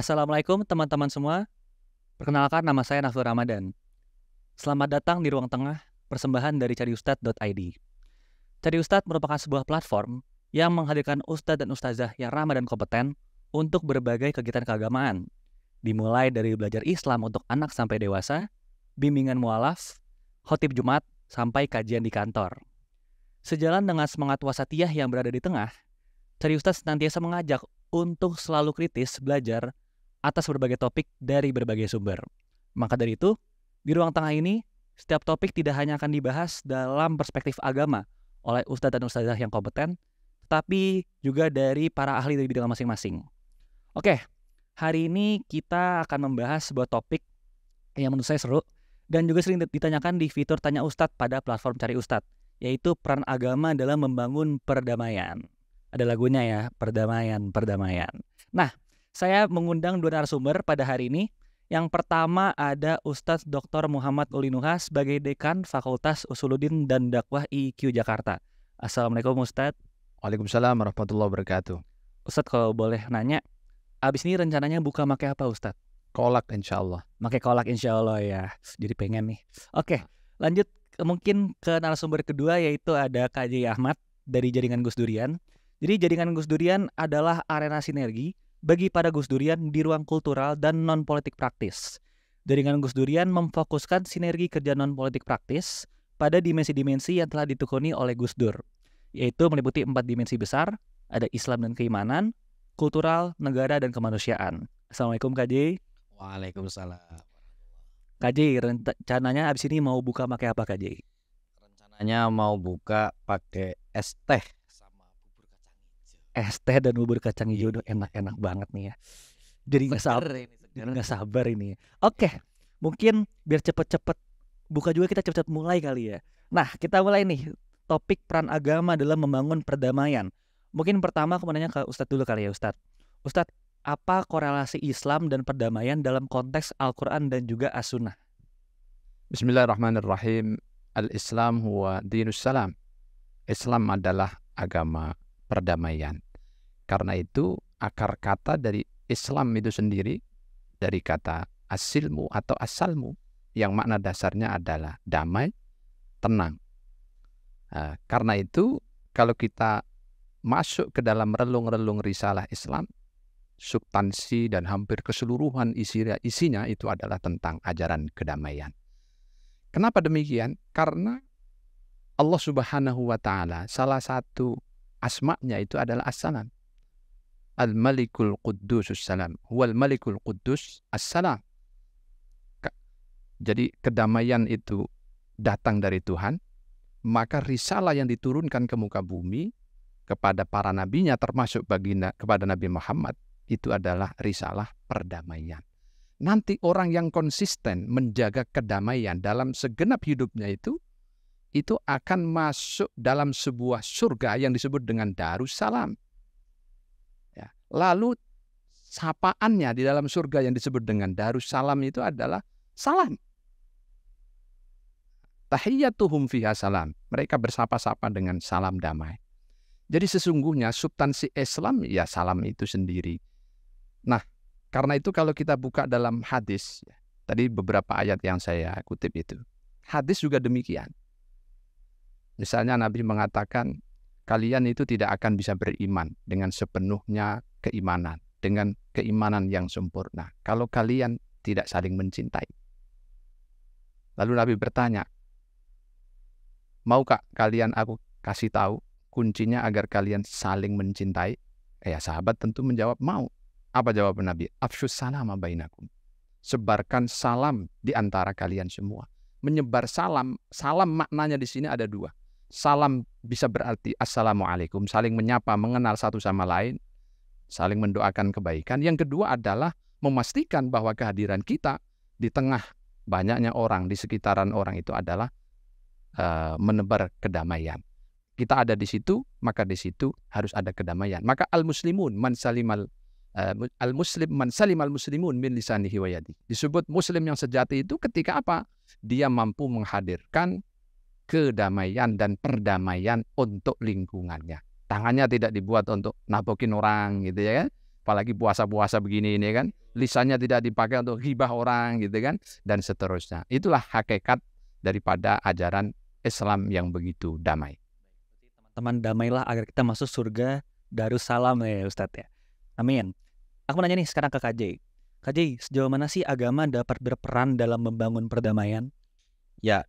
Assalamualaikum teman-teman semua. Perkenalkan nama saya Nafsul Ramadan. Selamat datang di Ruang Tengah, persembahan dari cariustad.id. Cari Ustadz merupakan sebuah platform yang menghadirkan ustadz dan ustazah yang ramah dan kompeten untuk berbagai kegiatan keagamaan. Dimulai dari belajar Islam untuk anak sampai dewasa, bimbingan mualaf, khotib Jumat, sampai kajian di kantor. Sejalan dengan semangat wasatiyah yang berada di tengah, Cari Ustadz senantiasa mengajak untuk selalu kritis belajar atas berbagai topik dari berbagai sumber. Maka dari itu, di ruang tengah ini, setiap topik tidak hanya akan dibahas dalam perspektif agama oleh ustadz dan ustazah yang kompeten, tetapi juga dari para ahli dari bidang masing-masing. Oke, hari ini kita akan membahas sebuah topik yang menurut saya seru dan juga sering ditanyakan di fitur Tanya Ustadz pada platform Cari Ustadz, yaitu peran agama dalam membangun perdamaian. Ada lagunya ya, perdamaian, perdamaian. Nah, saya mengundang dua narasumber pada hari ini. Yang pertama ada Ustadz Dr. Muhammad Ulinuha sebagai Dekan Fakultas Usuluddin dan Dakwah IQ Jakarta. Assalamualaikum Ustadz. Waalaikumsalam warahmatullahi wabarakatuh. Ustadz kalau boleh nanya, abis ini rencananya buka pakai apa Ustadz? Kolak insya Allah. kolak insya Allah ya. Jadi pengen nih. Oke, ah. lanjut mungkin ke narasumber kedua yaitu ada KJ Ahmad dari Jaringan Gus Durian. Jadi Jaringan Gus Durian adalah arena sinergi bagi para Gus Durian di ruang kultural dan non-politik praktis. Jaringan Gus Durian memfokuskan sinergi kerja non-politik praktis pada dimensi-dimensi yang telah ditukuni oleh Gus Dur, yaitu meliputi empat dimensi besar, ada Islam dan keimanan, kultural, negara, dan kemanusiaan. Assalamualaikum KJ. Waalaikumsalam. KJ, rencananya abis ini mau buka pakai apa KJ? Rencananya mau buka pakai es teh es teh dan bubur kacang hijau udah enak-enak banget nih ya. Jadi nggak sabar, nggak sabar ini. Ya. Oke, iya. mungkin biar cepet-cepet buka juga kita cepet-cepet mulai kali ya. Nah, kita mulai nih topik peran agama dalam membangun perdamaian. Mungkin pertama aku mau nanya ke Ustadz dulu kali ya Ustadz. Ustadz, apa korelasi Islam dan perdamaian dalam konteks Al-Quran dan juga As-Sunnah? Bismillahirrahmanirrahim. Al-Islam huwa dinus salam. Islam adalah agama perdamaian. Karena itu akar kata dari Islam itu sendiri dari kata asilmu atau asalmu yang makna dasarnya adalah damai, tenang. Nah, karena itu kalau kita masuk ke dalam relung-relung risalah Islam, substansi dan hampir keseluruhan isinya, isinya itu adalah tentang ajaran kedamaian. Kenapa demikian? Karena Allah Subhanahu wa taala salah satu asma'nya itu adalah As-Salam. Al-Malikul Quddus Salam. Wal Malikul Quddus As-Salam. Jadi kedamaian itu datang dari Tuhan, maka risalah yang diturunkan ke muka bumi kepada para nabinya termasuk bagi kepada Nabi Muhammad itu adalah risalah perdamaian. Nanti orang yang konsisten menjaga kedamaian dalam segenap hidupnya itu itu akan masuk dalam sebuah surga yang disebut dengan Darussalam. Ya. Lalu sapaannya di dalam surga yang disebut dengan Darussalam itu adalah salam. Tahiyyatuhum fiha salam. Mereka bersapa-sapa dengan salam damai. Jadi sesungguhnya substansi Islam ya salam itu sendiri. Nah, karena itu kalau kita buka dalam hadis, ya, tadi beberapa ayat yang saya kutip itu. Hadis juga demikian Misalnya Nabi mengatakan, kalian itu tidak akan bisa beriman dengan sepenuhnya keimanan, dengan keimanan yang sempurna. Kalau kalian tidak saling mencintai. Lalu Nabi bertanya, maukah kalian aku kasih tahu kuncinya agar kalian saling mencintai? Eh, ya sahabat tentu menjawab mau. Apa jawab Nabi? Afsus salama bainakum. Sebarkan salam di antara kalian semua. Menyebar salam, salam maknanya di sini ada dua salam bisa berarti assalamualaikum, saling menyapa, mengenal satu sama lain, saling mendoakan kebaikan. Yang kedua adalah memastikan bahwa kehadiran kita di tengah banyaknya orang di sekitaran orang itu adalah uh, menebar kedamaian. Kita ada di situ, maka di situ harus ada kedamaian. Maka al-muslimun man salimal eh, al-muslim man salimal muslimun min lisanihi Disebut muslim yang sejati itu ketika apa? Dia mampu menghadirkan kedamaian dan perdamaian untuk lingkungannya. Tangannya tidak dibuat untuk nabokin orang gitu ya kan. Apalagi puasa-puasa begini ini kan. Lisannya tidak dipakai untuk hibah orang gitu kan. Dan seterusnya. Itulah hakikat daripada ajaran Islam yang begitu damai. Teman-teman damailah agar kita masuk surga Darussalam ya Ustadz ya. Amin. Aku mau nanya nih sekarang ke KJ. KJ, sejauh mana sih agama dapat berperan dalam membangun perdamaian? Ya,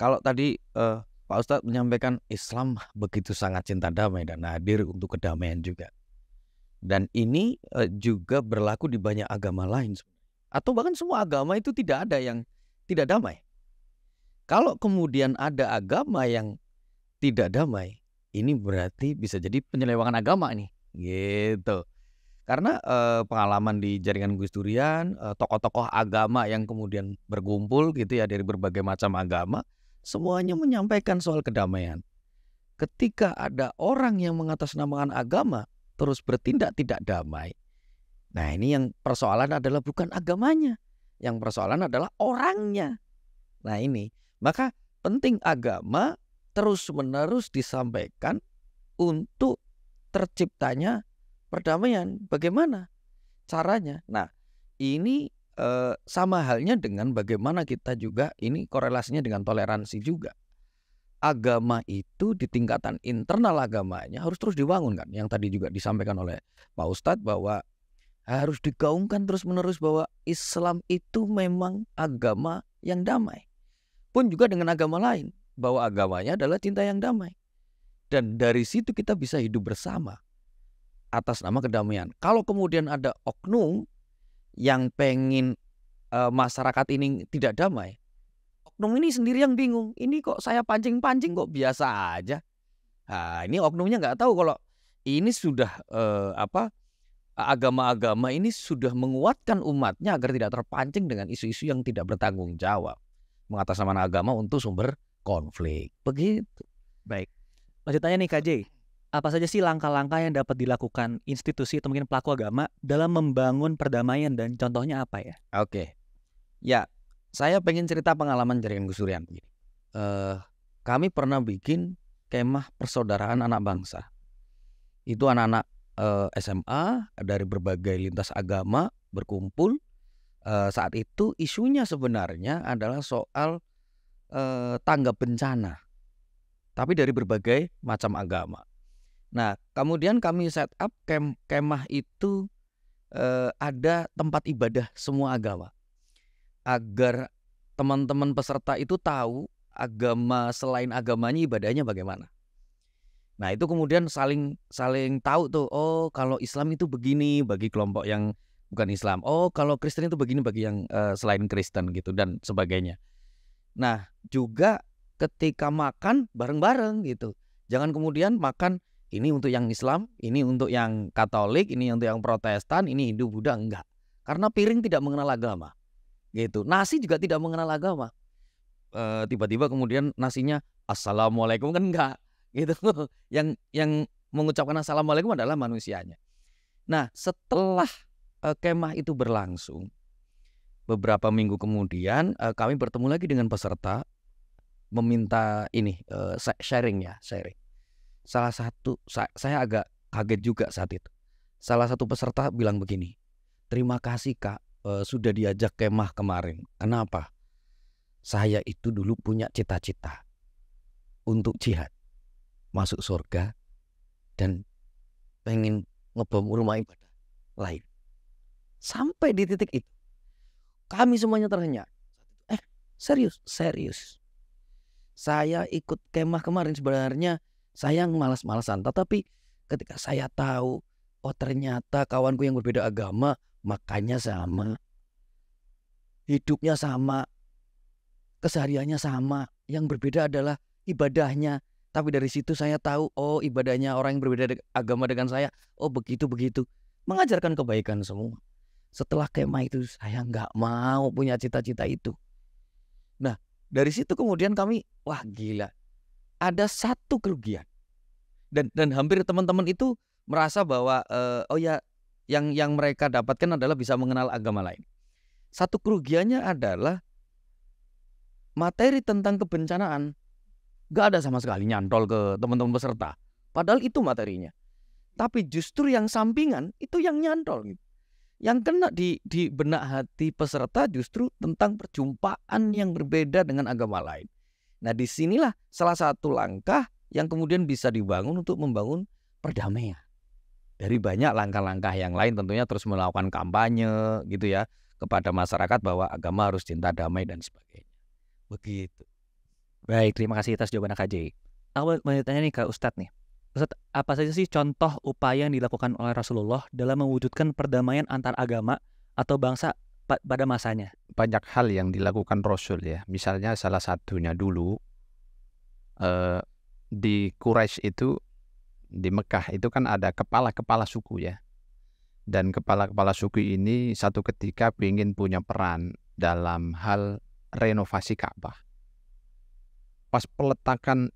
kalau tadi uh, Pak Ustadz menyampaikan Islam begitu sangat cinta damai dan hadir untuk kedamaian juga. Dan ini uh, juga berlaku di banyak agama lain. Atau bahkan semua agama itu tidak ada yang tidak damai. Kalau kemudian ada agama yang tidak damai, ini berarti bisa jadi penyelewangan agama nih. Gitu. Karena eh, pengalaman di jaringan Gus Durian, eh, tokoh-tokoh agama yang kemudian bergumpul gitu ya dari berbagai macam agama, Semuanya menyampaikan soal kedamaian. Ketika ada orang yang mengatasnamakan agama terus bertindak tidak damai. Nah, ini yang persoalan adalah bukan agamanya. Yang persoalan adalah orangnya. Nah, ini. Maka penting agama terus-menerus disampaikan untuk terciptanya perdamaian. Bagaimana caranya? Nah, ini Eh, sama halnya dengan bagaimana kita juga ini korelasinya dengan toleransi juga. Agama itu di tingkatan internal agamanya harus terus dibangun kan. Yang tadi juga disampaikan oleh Pak Ustadz bahwa harus digaungkan terus-menerus bahwa Islam itu memang agama yang damai. Pun juga dengan agama lain bahwa agamanya adalah cinta yang damai. Dan dari situ kita bisa hidup bersama atas nama kedamaian. Kalau kemudian ada oknum yang pengen uh, masyarakat ini tidak damai oknum ini sendiri yang bingung ini kok saya pancing-pancing kok biasa aja nah, ini oknumnya nggak tahu kalau ini sudah uh, apa agama-agama ini sudah menguatkan umatnya agar tidak terpancing dengan isu-isu yang tidak bertanggung jawab mengatasnamakan agama untuk sumber konflik begitu baik lanjutannya nih KJ apa saja sih langkah-langkah yang dapat dilakukan institusi atau mungkin pelaku agama dalam membangun perdamaian dan contohnya apa ya? Oke, ya saya pengen cerita pengalaman jaringan Gus Durian. Uh, eh, kami pernah bikin kemah persaudaraan anak bangsa. Itu anak-anak uh, eh, SMA dari berbagai lintas agama berkumpul. Uh, saat itu isunya sebenarnya adalah soal uh, tangga bencana, tapi dari berbagai macam agama Nah, kemudian kami up kem kemah itu eh, ada tempat ibadah semua agama. Agar teman-teman peserta itu tahu agama selain agamanya ibadahnya bagaimana. Nah, itu kemudian saling saling tahu tuh, oh kalau Islam itu begini bagi kelompok yang bukan Islam. Oh, kalau Kristen itu begini bagi yang eh, selain Kristen gitu dan sebagainya. Nah, juga ketika makan bareng-bareng gitu. Jangan kemudian makan ini untuk yang Islam, ini untuk yang Katolik, ini untuk yang Protestan, ini Hindu, Buddha enggak. Karena piring tidak mengenal agama. Gitu. Nasi juga tidak mengenal agama. tiba eh, tiba-tiba kemudian nasinya assalamualaikum kan enggak gitu. Yang yang mengucapkan assalamualaikum adalah manusianya. Nah, setelah e, kemah itu berlangsung, beberapa minggu kemudian e, kami bertemu lagi dengan peserta meminta ini e, sharing ya, sharing Salah satu saya, agak kaget juga saat itu. Salah satu peserta bilang begini, terima kasih kak e, sudah diajak kemah kemarin. Kenapa? Saya itu dulu punya cita-cita untuk jihad, masuk surga, dan pengen ngebom rumah ibadah lain. Sampai di titik itu, kami semuanya terhenyak. Eh, serius, serius. Saya ikut kemah kemarin sebenarnya sayang malas-malasan. Tetapi ketika saya tahu, oh ternyata kawanku yang berbeda agama, makanya sama, hidupnya sama, kesehariannya sama. Yang berbeda adalah ibadahnya. Tapi dari situ saya tahu, oh ibadahnya orang yang berbeda agama dengan saya, oh begitu-begitu. Mengajarkan kebaikan semua. Setelah kemah itu saya nggak mau punya cita-cita itu. Nah dari situ kemudian kami, wah gila. Ada satu kerugian dan dan hampir teman-teman itu merasa bahwa uh, oh ya yang yang mereka dapatkan adalah bisa mengenal agama lain. Satu kerugiannya adalah materi tentang kebencanaan gak ada sama sekali nyantol ke teman-teman peserta. Padahal itu materinya. Tapi justru yang sampingan itu yang nyantol gitu. Yang kena di, di benak hati peserta justru tentang perjumpaan yang berbeda dengan agama lain. Nah disinilah salah satu langkah yang kemudian bisa dibangun untuk membangun perdamaian. Dari banyak langkah-langkah yang lain tentunya terus melakukan kampanye gitu ya kepada masyarakat bahwa agama harus cinta damai dan sebagainya. Begitu. Baik, terima kasih atas jawaban KJ. Aku mau tanya nih ke Ustadz nih. Ustadz, apa saja sih contoh upaya yang dilakukan oleh Rasulullah dalam mewujudkan perdamaian antar agama atau bangsa pada masanya? Banyak hal yang dilakukan Rasul ya. Misalnya salah satunya dulu eh, di Quraisy itu di Mekah itu kan ada kepala-kepala suku ya. Dan kepala-kepala suku ini satu ketika ingin punya peran dalam hal renovasi Ka'bah. Pas peletakan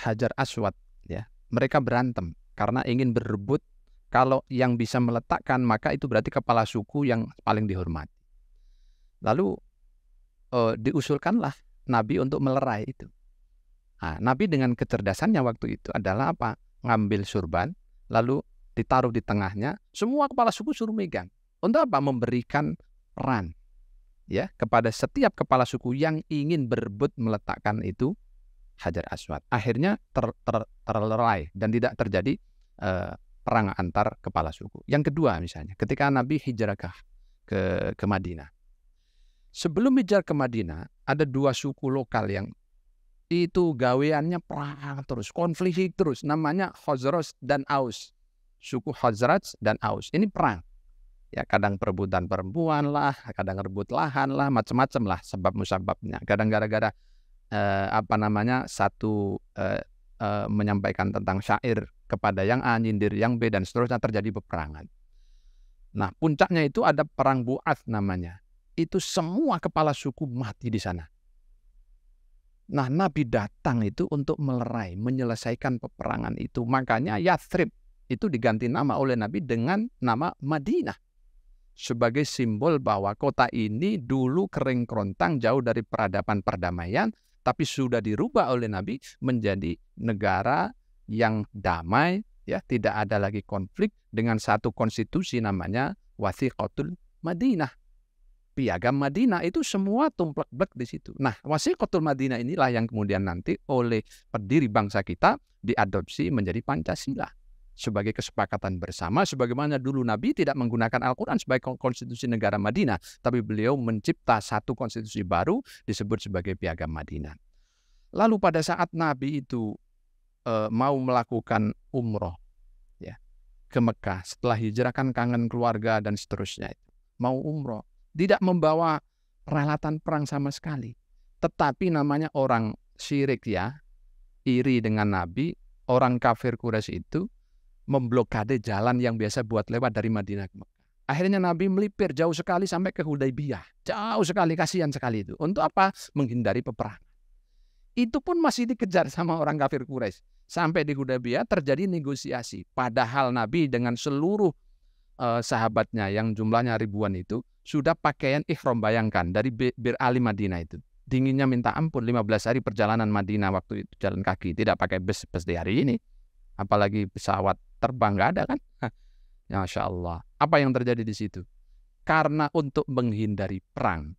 Hajar Aswad ya, mereka berantem karena ingin berebut kalau yang bisa meletakkan maka itu berarti kepala suku yang paling dihormati. Lalu eh, diusulkanlah Nabi untuk melerai itu. Nah, Nabi dengan kecerdasannya waktu itu adalah apa? Ngambil surban, lalu ditaruh di tengahnya, semua kepala suku suruh megang. Untuk apa? Memberikan peran ya kepada setiap kepala suku yang ingin berebut meletakkan itu Hajar Aswad. Akhirnya ter, ter, terlerai dan tidak terjadi eh, perang antar kepala suku. Yang kedua misalnya, ketika Nabi hijrah ke, ke Madinah. Sebelum hijrah ke Madinah, ada dua suku lokal yang itu gaweannya perang terus, konflik terus. Namanya Khazraj dan Aus. Suku Khazraj dan Aus. Ini perang. Ya kadang perebutan perempuan lah, kadang rebut lahan lah, macam-macam lah sebab musababnya. Kadang gara-gara eh, apa namanya satu eh, eh, menyampaikan tentang syair kepada yang A, nyindir yang B dan seterusnya terjadi peperangan. Nah puncaknya itu ada perang Buat namanya. Itu semua kepala suku mati di sana Nah, Nabi datang itu untuk melerai, menyelesaikan peperangan itu. Makanya Yathrib itu diganti nama oleh Nabi dengan nama Madinah. Sebagai simbol bahwa kota ini dulu kering kerontang jauh dari peradaban perdamaian, tapi sudah dirubah oleh Nabi menjadi negara yang damai, ya tidak ada lagi konflik dengan satu konstitusi namanya Wasiqatul Madinah piagam Madinah itu semua tumplek blek di situ. Nah, kotul Madinah inilah yang kemudian nanti oleh pendiri bangsa kita diadopsi menjadi Pancasila sebagai kesepakatan bersama sebagaimana dulu Nabi tidak menggunakan Al-Qur'an sebagai konstitusi negara Madinah, tapi beliau mencipta satu konstitusi baru disebut sebagai Piagam Madinah. Lalu pada saat Nabi itu e, mau melakukan umroh ya ke Mekah setelah hijrah kan kangen keluarga dan seterusnya mau umroh tidak membawa peralatan perang sama sekali. Tetapi namanya orang syirik ya, iri dengan Nabi, orang kafir Quraisy itu memblokade jalan yang biasa buat lewat dari Madinah ke Mekah. Akhirnya Nabi melipir jauh sekali sampai ke Hudaybiyah. Jauh sekali, kasihan sekali itu. Untuk apa? Menghindari peperangan. Itu pun masih dikejar sama orang kafir Quraisy. Sampai di Hudaybiyah terjadi negosiasi. Padahal Nabi dengan seluruh eh, sahabatnya yang jumlahnya ribuan itu sudah pakaian ihram bayangkan dari Bir Ali Madinah itu. Dinginnya minta ampun 15 hari perjalanan Madinah waktu itu jalan kaki, tidak pakai bus bus di hari ini. Apalagi pesawat terbang nggak ada kan? Ya Masya Allah. Apa yang terjadi di situ? Karena untuk menghindari perang,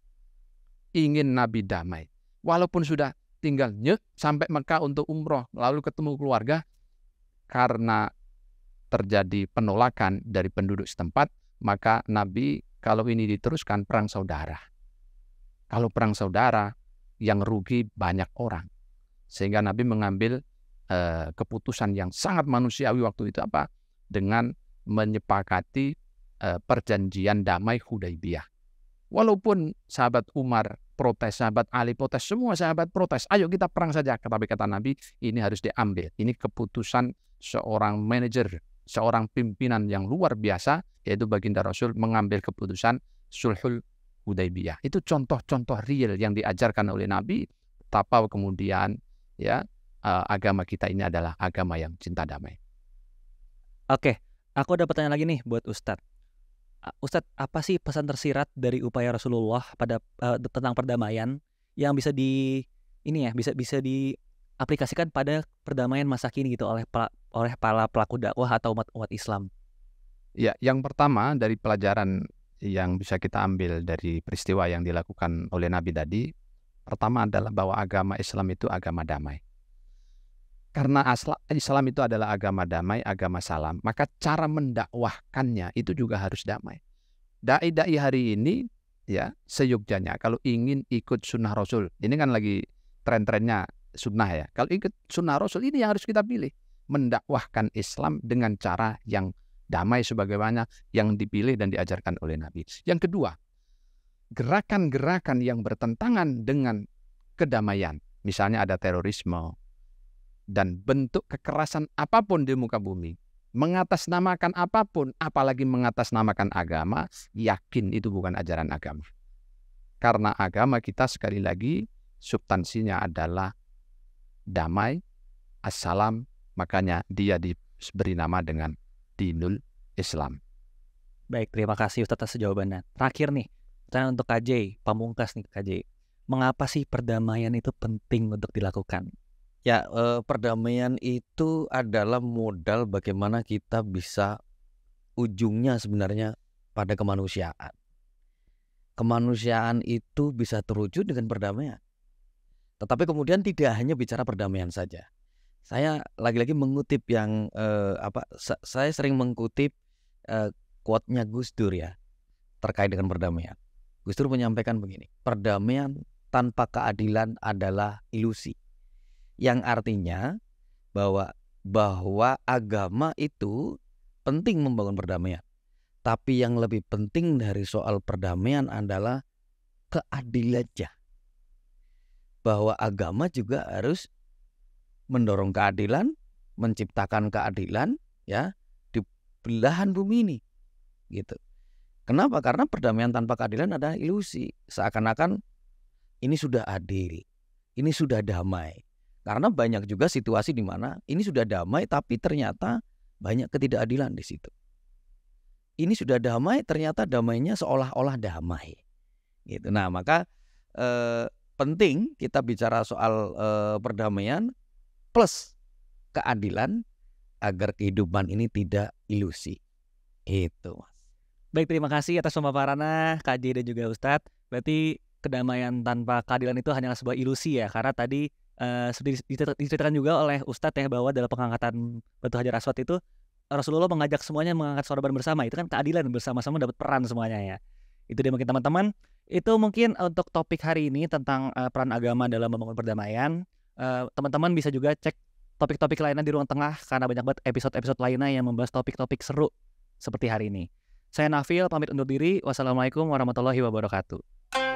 ingin Nabi damai. Walaupun sudah tinggal nyek sampai Mekah untuk umroh, lalu ketemu keluarga, karena terjadi penolakan dari penduduk setempat, maka Nabi kalau ini diteruskan perang saudara. Kalau perang saudara yang rugi banyak orang. Sehingga Nabi mengambil eh, keputusan yang sangat manusiawi waktu itu apa? Dengan menyepakati eh, perjanjian damai Hudaybiyah. Walaupun sahabat Umar protes, sahabat Ali protes, semua sahabat protes. Ayo kita perang saja. Tapi kata Nabi, ini harus diambil. Ini keputusan seorang manajer seorang pimpinan yang luar biasa yaitu baginda Rasul mengambil keputusan sulhul Hudaybiyah. Itu contoh-contoh real yang diajarkan oleh Nabi tapa kemudian ya eh, agama kita ini adalah agama yang cinta damai. Oke, aku ada pertanyaan lagi nih buat Ustadz. Ustadz, apa sih pesan tersirat dari upaya Rasulullah pada uh, tentang perdamaian yang bisa di ini ya bisa bisa diaplikasikan pada perdamaian masa kini gitu oleh oleh para pelaku dakwah atau umat-umat Islam? Ya, yang pertama dari pelajaran yang bisa kita ambil dari peristiwa yang dilakukan oleh Nabi tadi, pertama adalah bahwa agama Islam itu agama damai. Karena Islam itu adalah agama damai, agama salam, maka cara mendakwahkannya itu juga harus damai. Dai-dai hari ini ya seyogjanya kalau ingin ikut sunnah Rasul, ini kan lagi tren-trennya sunnah ya. Kalau ikut sunnah Rasul ini yang harus kita pilih mendakwahkan Islam dengan cara yang damai sebagaimana yang dipilih dan diajarkan oleh Nabi. Yang kedua, gerakan-gerakan yang bertentangan dengan kedamaian, misalnya ada terorisme dan bentuk kekerasan apapun di muka bumi, mengatasnamakan apapun, apalagi mengatasnamakan agama, yakin itu bukan ajaran agama. Karena agama kita sekali lagi substansinya adalah damai, assalam, Makanya dia diberi nama dengan Dinul Islam. Baik, terima kasih Ustaz atas jawabannya. Terakhir nih, pertanyaan untuk KJ, pamungkas nih KJ. Mengapa sih perdamaian itu penting untuk dilakukan? Ya, eh, perdamaian itu adalah modal bagaimana kita bisa ujungnya sebenarnya pada kemanusiaan. Kemanusiaan itu bisa terwujud dengan perdamaian. Tetapi kemudian tidak hanya bicara perdamaian saja saya lagi-lagi mengutip yang eh, apa saya sering mengutip eh, quote-nya Gus Dur ya terkait dengan perdamaian. Gus Dur menyampaikan begini, perdamaian tanpa keadilan adalah ilusi. Yang artinya bahwa bahwa agama itu penting membangun perdamaian. Tapi yang lebih penting dari soal perdamaian adalah keadilannya. Bahwa agama juga harus mendorong keadilan, menciptakan keadilan ya di belahan bumi ini. Gitu. Kenapa? Karena perdamaian tanpa keadilan adalah ilusi. Seakan-akan ini sudah adil, ini sudah damai. Karena banyak juga situasi di mana ini sudah damai tapi ternyata banyak ketidakadilan di situ. Ini sudah damai ternyata damainya seolah-olah damai. Gitu. Nah, maka eh, penting kita bicara soal eh, perdamaian plus keadilan agar kehidupan ini tidak ilusi. Itu Baik terima kasih atas pemaparannya KJ dan juga Ustadz. Berarti kedamaian tanpa keadilan itu hanyalah sebuah ilusi ya karena tadi uh, seperti diceritakan juga oleh Ustadz ya bahwa dalam pengangkatan batu hajar aswad itu Rasulullah mengajak semuanya mengangkat sorban bersama itu kan keadilan bersama-sama dapat peran semuanya ya itu dia mungkin teman-teman itu mungkin untuk topik hari ini tentang uh, peran agama dalam membangun perdamaian Eh, teman-teman bisa juga cek topik-topik lainnya di ruang tengah karena banyak banget episode-episode lainnya yang membahas topik-topik seru seperti hari ini. Saya Nafil, pamit undur diri. Wassalamualaikum warahmatullahi wabarakatuh.